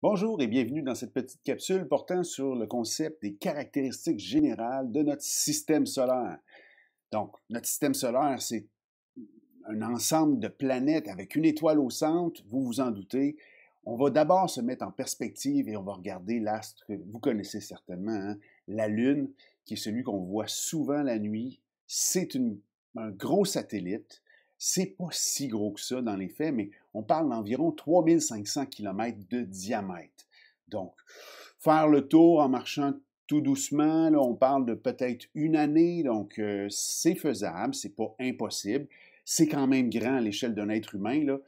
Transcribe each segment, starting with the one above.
Bonjour et bienvenue dans cette petite capsule portant sur le concept des caractéristiques générales de notre système solaire. Donc, notre système solaire, c'est un ensemble de planètes avec une étoile au centre, vous vous en doutez. On va d'abord se mettre en perspective et on va regarder l'astre que vous connaissez certainement, hein, la Lune, qui est celui qu'on voit souvent la nuit. C'est un gros satellite c'est pas si gros que ça dans les faits, mais on parle d'environ 3500 km de diamètre. Donc, faire le tour en marchant tout doucement, là, on parle de peut-être une année, donc euh, c'est faisable, c'est pas impossible. C'est quand même grand à l'échelle d'un être humain. Là.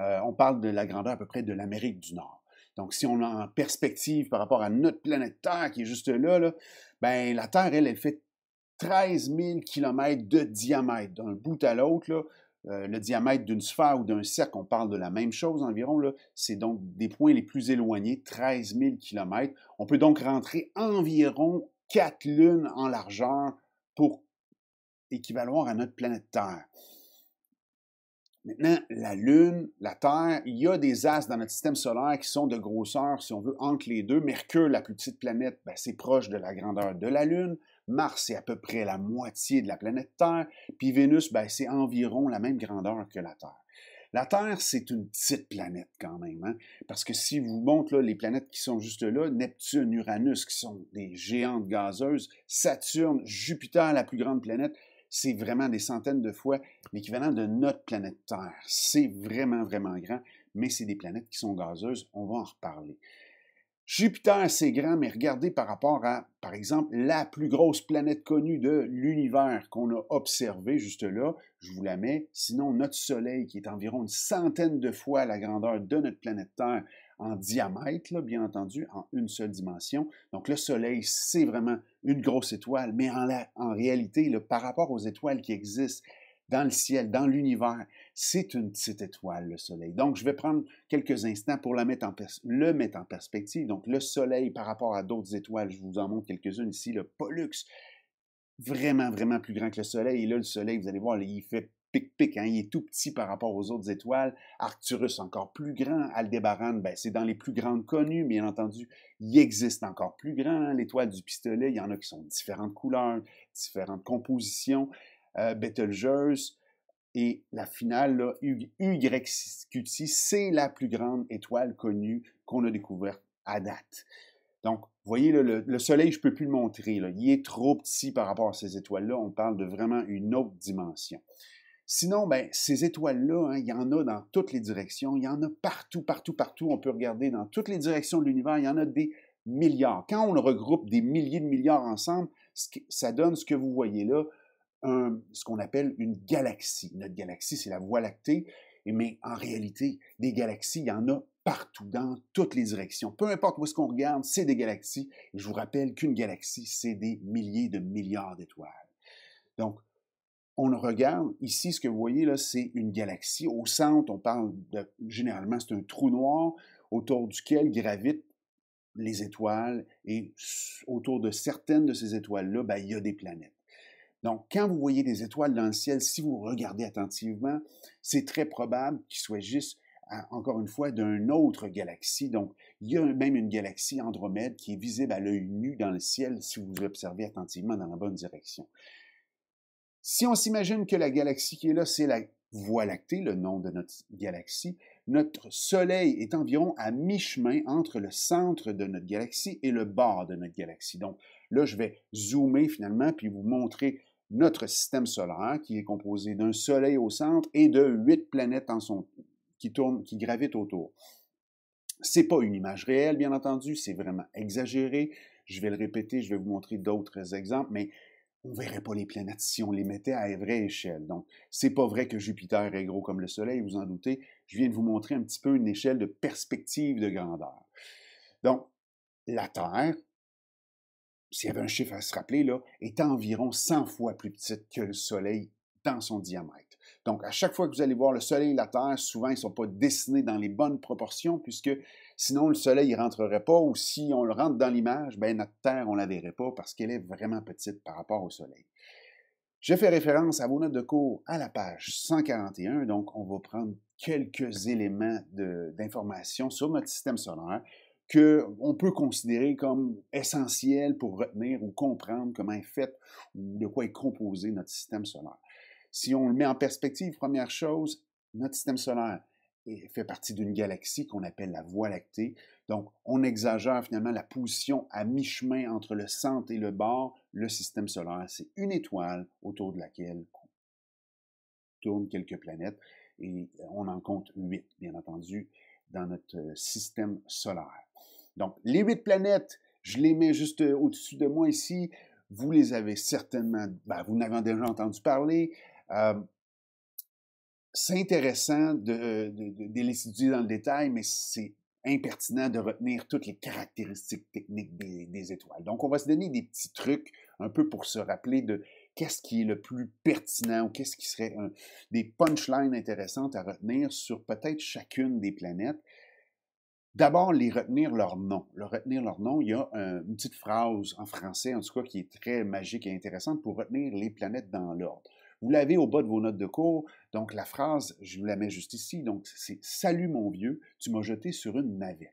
Euh, on parle de la grandeur à peu près de l'Amérique du Nord. Donc, si on a en perspective par rapport à notre planète Terre qui est juste là, là ben, la Terre, elle, elle fait 13 000 km de diamètre d'un bout à l'autre. Euh, le diamètre d'une sphère ou d'un cercle, on parle de la même chose environ. C'est donc des points les plus éloignés, 13 000 km. On peut donc rentrer environ quatre lunes en largeur pour équivaloir à notre planète Terre. Maintenant, la Lune, la Terre, il y a des astres dans notre système solaire qui sont de grosseur, si on veut, entre les deux. Mercure, la plus petite planète, ben, c'est proche de la grandeur de la Lune. Mars, c'est à peu près la moitié de la planète Terre, puis Vénus, ben, c'est environ la même grandeur que la Terre. La Terre, c'est une petite planète quand même, hein? parce que si vous montre les planètes qui sont juste là, Neptune, Uranus, qui sont des géantes gazeuses, Saturne, Jupiter, la plus grande planète, c'est vraiment des centaines de fois l'équivalent de notre planète Terre. C'est vraiment, vraiment grand, mais c'est des planètes qui sont gazeuses, on va en reparler. Jupiter, c'est grand, mais regardez par rapport à, par exemple, la plus grosse planète connue de l'univers qu'on a observée juste là. Je vous la mets. Sinon, notre Soleil, qui est environ une centaine de fois la grandeur de notre planète Terre en diamètre, bien entendu, en une seule dimension. Donc, le Soleil, c'est vraiment une grosse étoile, mais en, réalité, par rapport aux étoiles qui existent, dans le ciel, dans l'univers. C'est une petite étoile, le Soleil. Donc, je vais prendre quelques instants pour le mettre en perspective. Donc, le Soleil par rapport à d'autres étoiles, je vous en montre quelques-unes ici, le Pollux, vraiment, vraiment plus grand que le Soleil. Et là, le Soleil, vous allez voir, il fait pic-pic, hein? il est tout petit par rapport aux autres étoiles. Arcturus, encore plus grand. Aldébaran, ben, c'est dans les plus grandes connues, bien entendu, il existe encore plus grand. Hein, l'étoile du pistolet, il y en a qui sont de différentes couleurs, différentes compositions. Betelgeuse. Et la finale, là, c'est la plus grande étoile connue qu'on a découverte à date. Donc, vous voyez, le, soleil, je ne peux plus le montrer. Il est trop petit par rapport à ces étoiles-là. On parle de vraiment une autre dimension. Sinon, ben, ces étoiles-là, hein, il y en a dans toutes les directions. Il y en a partout, partout, partout. On peut regarder dans toutes les directions de l'univers. Il y en a des milliards. Quand on regroupe des milliers de milliards ensemble, ça donne ce que vous voyez là ce qu'on appelle une galaxie. Notre galaxie, c'est la Voie lactée, mais en réalité, des galaxies, il y en a partout, dans toutes les directions. Peu importe où est-ce qu'on regarde, c'est des galaxies. je vous rappelle qu'une galaxie, c'est des milliers de milliards d'étoiles. Donc, on regarde ici, ce que vous voyez là, c'est une galaxie. Au centre, on parle généralement, c'est un trou noir autour duquel gravitent les étoiles et autour de certaines de ces étoiles-là, ben, il y a des planètes. Donc, quand vous voyez des étoiles dans le ciel, si vous regardez attentivement, c'est très probable qu'il soit juste encore une fois, d'une autre galaxie. Donc, il y a même une galaxie Andromède qui est visible à l'œil nu dans le ciel si vous observez attentivement dans la bonne direction. Si on s'imagine que la galaxie qui est là, c'est la Voie lactée, le nom de notre galaxie, notre Soleil est environ à mi-chemin entre le centre de notre galaxie et le bord de notre galaxie. Donc là, je vais zoomer finalement, puis vous montrer notre système solaire, qui est composé d'un Soleil au centre et de huit planètes qui, tournent, qui gravitent autour. C'est pas une image réelle, bien entendu, c'est vraiment exagéré. Je vais le répéter, je vais vous montrer d'autres exemples, mais on verrait pas les planètes si on les mettait à vraie échelle. Donc, c'est pas vrai que Jupiter est gros comme le Soleil, vous en doutez. Je viens de vous montrer un petit peu une échelle de perspective de grandeur. Donc, la Terre, s'il y avait un chiffre à se rappeler, là, est environ 100 fois plus petite que le Soleil dans son diamètre. Donc, à chaque fois que vous allez voir le Soleil et la Terre, souvent, ils ne sont pas dessinés dans les bonnes proportions, puisque sinon, le Soleil ne rentrerait pas, ou si on le rentre dans l'image, ben, notre Terre, on ne la verrait pas, parce qu'elle est vraiment petite par rapport au Soleil. Je fais référence à vos notes de cours à la page 141, donc on va prendre quelques éléments d'information sur notre système solaire, qu'on peut considérer comme essentiel pour retenir ou comprendre comment est fait ou de quoi est composé notre système solaire. Si on le met en perspective, première chose, notre système solaire fait partie d'une galaxie qu'on appelle la Voie lactée. Donc, on exagère finalement la position à mi-chemin entre le centre et le bord. Le système solaire, c'est une étoile autour de laquelle tournent quelques planètes et on en compte huit, bien entendu dans notre euh, système solaire. Donc, les huit planètes, je les mets juste euh, au-dessus de moi ici. Vous les avez certainement, ben, vous vous n'avez déjà entendu parler. Euh, c'est intéressant de, les étudier dans le détail, mais c'est impertinent de retenir toutes les caractéristiques techniques des, étoiles. Donc, on va se donner des petits trucs un peu pour se rappeler de qu'est-ce qui est le plus pertinent ou qu'est-ce qui serait des punchlines intéressantes à retenir sur peut-être chacune des planètes. D'abord, les retenir leur nom. Le retenir leur nom, il y a une petite phrase en français, en tout cas, qui est très magique et intéressante pour retenir les planètes dans l'ordre. Vous l'avez au bas de vos notes de cours. Donc, la phrase, je vous la mets juste ici. Donc, c'est Salut mon vieux, tu m'as jeté sur une navette.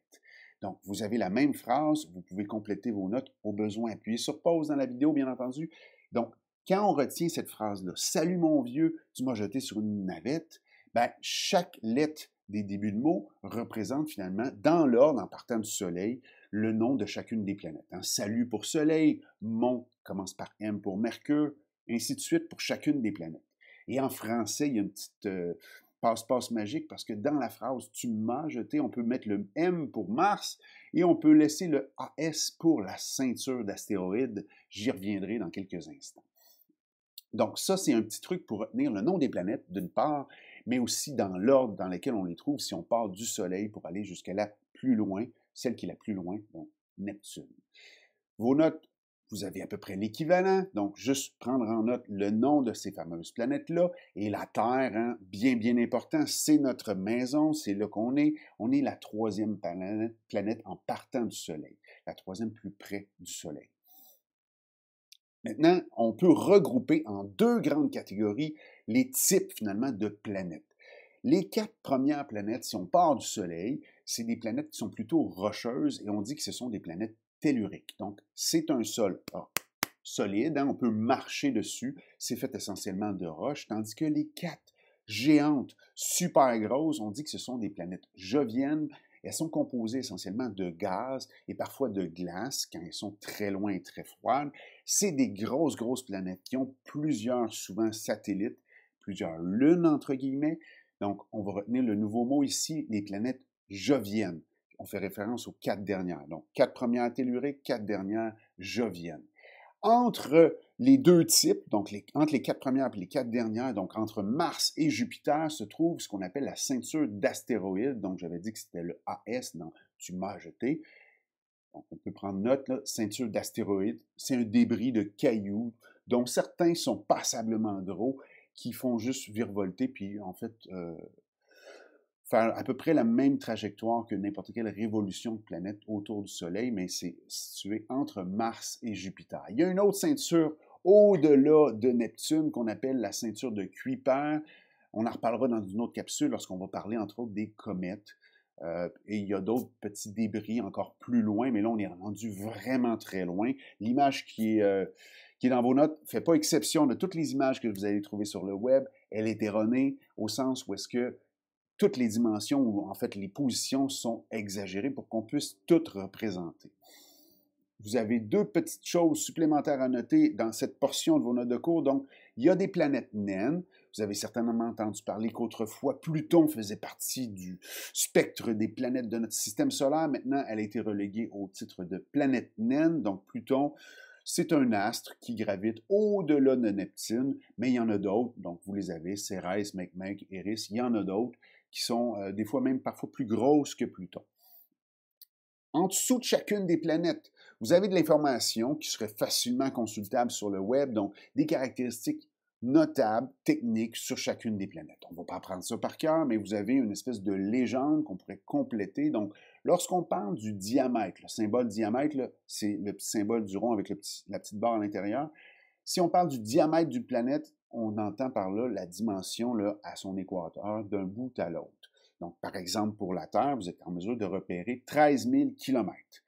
Donc, vous avez la même phrase. Vous pouvez compléter vos notes au besoin. Appuyez sur pause dans la vidéo, bien entendu. Donc, quand on retient cette phrase-là, Salut mon vieux, tu m'as jeté sur une navette, ben, chaque lettre des débuts de mots représente finalement, dans l'ordre, en partant du soleil, le nom de chacune des planètes. Hein. Salut pour soleil, mon commence par M pour Mercure, ainsi de suite pour chacune des planètes. Et en français, il y a une petite euh, passe-passe magique parce que dans la phrase tu m'as jeté, on peut mettre le M pour Mars et on peut laisser le AS pour la ceinture d'astéroïdes. J'y reviendrai dans quelques instants. Donc ça, c'est un petit truc pour retenir le nom des planètes, d'une part, mais aussi dans l'ordre dans lequel on les trouve, si on part du Soleil pour aller jusqu'à la plus loin, celle qui est la plus loin, donc Neptune. Vos notes, vous avez à peu près l'équivalent, donc juste prendre en note le nom de ces fameuses planètes-là, et la Terre, hein, bien bien important, c'est notre maison, c'est là qu'on est, on est la troisième planète en partant du Soleil, la troisième plus près du Soleil. Maintenant, on peut regrouper en deux grandes catégories les types finalement de planètes. Les quatre premières planètes, si on part du Soleil, c'est des planètes qui sont plutôt rocheuses et on dit que ce sont des planètes telluriques. Donc, c'est un sol solide, hein, on peut marcher dessus, c'est fait essentiellement de roches, tandis que les quatre géantes, super grosses, on dit que ce sont des planètes joviennes elles sont composées essentiellement de gaz et parfois de glace quand elles sont très loin et très froides. C'est des grosses, grosses planètes qui ont plusieurs, souvent satellites, plusieurs lunes, entre guillemets. Donc, on va retenir le nouveau mot ici, les planètes joviennes. On fait référence aux quatre dernières. Donc, quatre premières telluriques, quatre dernières joviennes. Entre les deux types, donc entre les quatre premières et les quatre dernières, donc entre Mars et Jupiter, se trouve ce qu'on appelle la ceinture d'astéroïdes. Donc j'avais dit que c'était le AS non, Tu m'as jeté. on peut prendre note, ceinture d'astéroïdes, c'est un débris de cailloux dont certains sont passablement gros qui font juste virevolter, puis en fait, euh, à peu près la même trajectoire que n'importe quelle révolution de planète autour du Soleil, mais c'est situé entre Mars et Jupiter. Il y a une autre ceinture au-delà de Neptune qu'on appelle la ceinture de Kuiper. On en reparlera dans une autre capsule lorsqu'on va parler entre autres des comètes. Euh, et il y a d'autres petits débris encore plus loin, mais là on est rendu vraiment très loin. L'image qui est, euh, qui est dans vos notes ne fait pas exception de toutes les images que vous allez trouver sur le web. Elle est erronée au sens où est-ce que toutes les dimensions, ou en fait les positions sont exagérées pour qu'on puisse toutes représenter. Vous avez deux petites choses supplémentaires à noter dans cette portion de vos notes de cours. Donc, il y a des planètes naines. Vous avez certainement entendu parler qu'autrefois, Pluton faisait partie du spectre des planètes de notre système solaire. Maintenant, elle a été reléguée au titre de planète naine. Donc, Pluton, c'est un astre qui gravite au-delà de Neptune, mais il y en a d'autres. Donc, vous les avez, Cérès, Mekmek, Eris, il y en a d'autres qui sont euh, des fois même parfois plus grosses que Pluton. En dessous de chacune des planètes, vous avez de l'information qui serait facilement consultable sur le web, donc des caractéristiques notables, techniques sur chacune des planètes. On ne va pas apprendre ça par cœur, mais vous avez une espèce de légende qu'on pourrait compléter. Donc, lorsqu'on parle du diamètre, le symbole diamètre, c'est le petit symbole du rond avec la petite barre à l'intérieur. Si on parle du diamètre du planète, on entend par là la dimension là, à son équateur d'un bout à l'autre. Donc, par exemple, pour la Terre, vous êtes en mesure de repérer 13 000 kilomètres.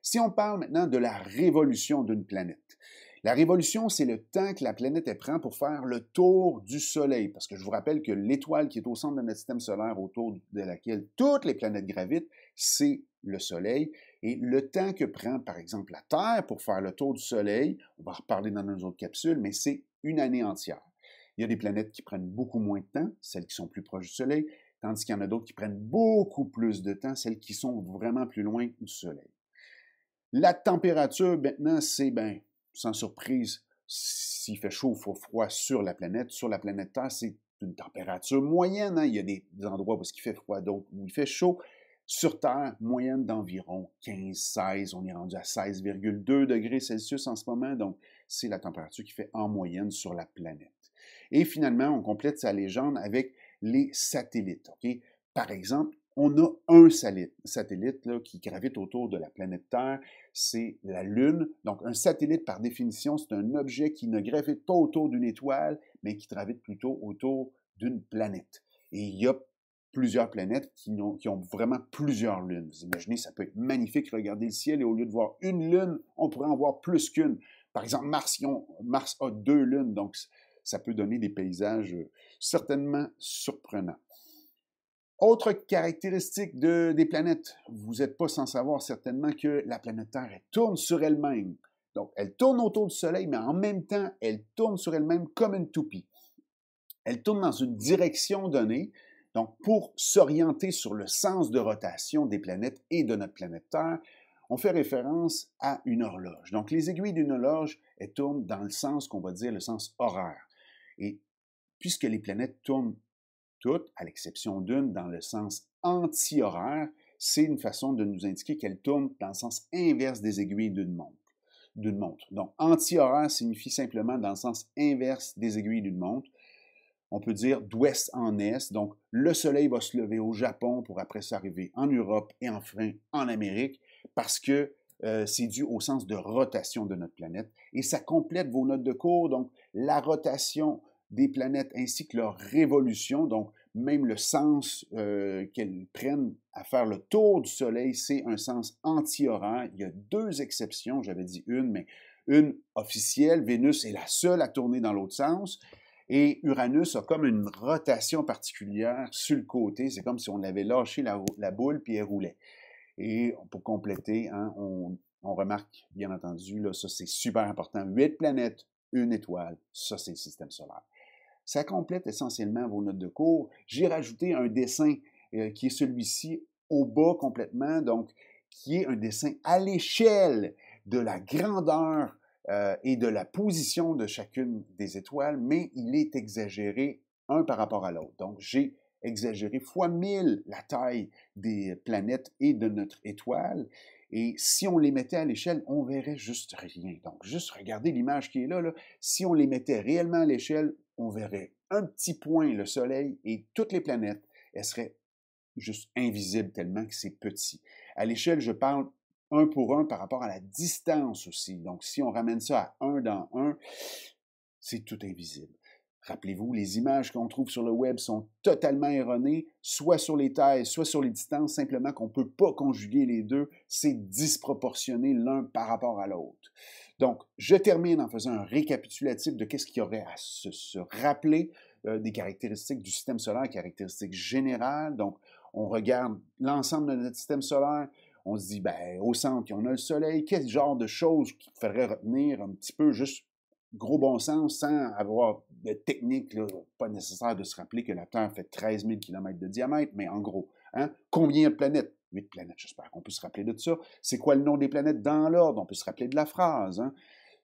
Si on parle maintenant de la révolution d'une planète, la révolution, c'est le temps que la planète prend pour faire le tour du Soleil, parce que je vous rappelle que l'étoile qui est au centre de notre système solaire, autour de laquelle toutes les planètes gravitent, c'est le Soleil. Et le temps que prend, par exemple, la Terre pour faire le tour du Soleil, on va reparler dans une autre capsule, mais c'est une année entière. Il y a des planètes qui prennent beaucoup moins de temps, celles qui sont plus proches du Soleil, tandis qu'il y en a d'autres qui prennent beaucoup plus de temps, celles qui sont vraiment plus loin du Soleil. La température, maintenant, c'est bien sans surprise, s'il fait chaud ou froid sur la planète, sur la planète Terre, c'est une température moyenne. Hein. Il y a des, endroits où il fait froid, d'autres où il fait chaud. Sur Terre, moyenne d'environ 15-16. On est rendu à 16,2 degrés Celsius en ce moment, donc c'est la température qui fait en moyenne sur la planète. Et finalement, on complète sa légende avec les satellites. Par exemple, on a un satellite qui gravite autour de la planète Terre, c'est la Lune. Donc, un satellite, par définition, c'est un objet qui ne gravite pas autour d'une étoile, mais qui gravite plutôt autour d'une planète. Et il y a plusieurs planètes qui ont, vraiment plusieurs lunes. Vous imaginez, ça peut être magnifique, regarder le ciel, et au lieu de voir une lune, on pourrait en voir plus qu'une. Par exemple, Mars a deux lunes, donc ça peut donner des paysages euh, certainement surprenants. Autre caractéristique des planètes, vous n'êtes pas sans savoir certainement que la planète Terre tourne sur elle-même. Donc, elle tourne autour du Soleil, mais en même temps, elle tourne sur elle-même comme une toupie. Elle tourne dans une direction donnée, donc pour s'orienter sur le sens de rotation des planètes et de notre planète Terre, on fait référence à une horloge. Donc, les aiguilles d'une horloge, elles tournent dans le sens qu'on va dire le sens horaire. Et puisque les planètes tournent toutes, à l'exception d'une, dans le sens anti-horaire, c'est une façon de nous indiquer qu'elle tourne dans le sens inverse des aiguilles d'une montre. Donc, anti-horaire signifie simplement dans le sens inverse des aiguilles d'une montre. On peut dire d'ouest en est. Donc, le soleil va se lever au Japon pour après s'arriver en Europe et enfin en Amérique parce que euh, c'est dû au sens de rotation de notre planète. Et ça complète vos notes de cours. Donc, la rotation, des planètes ainsi que leur révolution. Donc, même le sens euh, qu'elles prennent à faire le tour du Soleil, c'est un sens anti horaire Il y a deux exceptions, j'avais dit une, mais une officielle. Vénus est la seule à tourner dans l'autre sens. Et Uranus a comme une rotation particulière sur le côté. C'est comme si on avait lâché la, boule puis elle roulait. Et pour compléter, hein, on, on, remarque, bien entendu, là, ça c'est super important, huit planètes, une étoile, ça c'est le système solaire. Ça complète essentiellement vos notes de cours. J'ai rajouté un dessin euh, qui est celui-ci au bas complètement, donc qui est un dessin à l'échelle de la grandeur euh, et de la position de chacune des étoiles, mais il est exagéré un par rapport à l'autre. Donc j'ai exagéré fois mille la taille des planètes et de notre étoile. Et si on les mettait à l'échelle, on verrait juste rien. Donc, juste regardez l'image qui est là, Si on les mettait réellement à l'échelle, on verrait un petit point le Soleil et toutes les planètes, elles seraient juste invisibles tellement que c'est petit. À l'échelle, je parle un pour un par rapport à la distance aussi. Donc, si on ramène ça à un dans un, c'est tout invisible. Rappelez-vous, les images qu'on trouve sur le web sont totalement erronées, soit sur les tailles, soit sur les distances, simplement qu'on ne peut pas conjuguer les deux, c'est disproportionné l'un par rapport à l'autre. Donc, je termine en faisant un récapitulatif de qu'est-ce qu'il y aurait à se, rappeler euh, des caractéristiques du système solaire, caractéristiques générales. Donc, on regarde l'ensemble de notre système solaire, on se dit, ben, au centre, on a le soleil, quel genre de choses qu'il faudrait retenir un petit peu, juste gros bon sens, sans avoir de technique, pas nécessaire de se rappeler que la Terre fait 13 000 km de diamètre, mais en gros, hein, combien de planètes? huit planètes. J'espère qu'on peut se rappeler de ça. C'est quoi le nom des planètes dans l'ordre? On peut se rappeler de la phrase. Hein.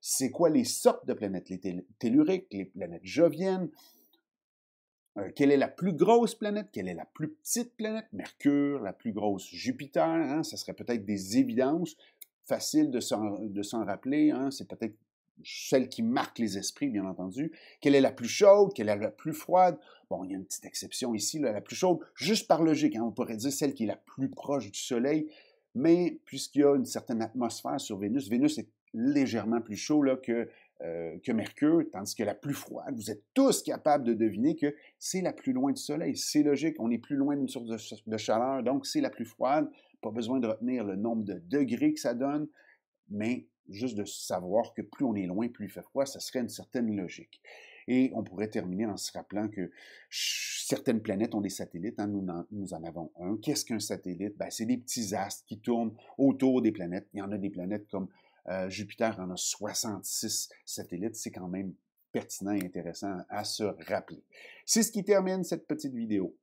C'est quoi les sortes de planètes? Les telluriques, les planètes joviennes. Euh, quelle est la plus grosse planète? Quelle est la plus petite planète? Mercure, la plus grosse Jupiter. Hein. Ça serait peut-être des évidences faciles de s'en rappeler. Hein. C'est peut-être celle qui marque les esprits, bien entendu. Quelle est la plus chaude? Quelle est la plus froide? Bon, il y a une petite exception ici, la plus chaude, juste par logique, hein. on pourrait dire celle qui est la plus proche du Soleil, mais puisqu'il y a une certaine atmosphère sur Vénus, Vénus est légèrement plus chaud là, que, euh, que Mercure, tandis que la plus froide, vous êtes tous capables de deviner que c'est la plus loin du Soleil. C'est logique, on est plus loin d'une source de chaleur, donc c'est la plus froide. Pas besoin de retenir le nombre de degrés que ça donne, mais juste de savoir que plus on est loin, plus il fait froid, ça serait une certaine logique. Et on pourrait terminer en se rappelant que certaines planètes ont des satellites, hein, nous, en, nous, en, avons un. Qu'est-ce qu'un satellite? Ben, c'est des petits astres qui tournent autour des planètes. Il y en a des planètes comme euh, Jupiter en a 66 satellites, c'est quand même pertinent et intéressant à se rappeler. C'est ce qui termine cette petite vidéo.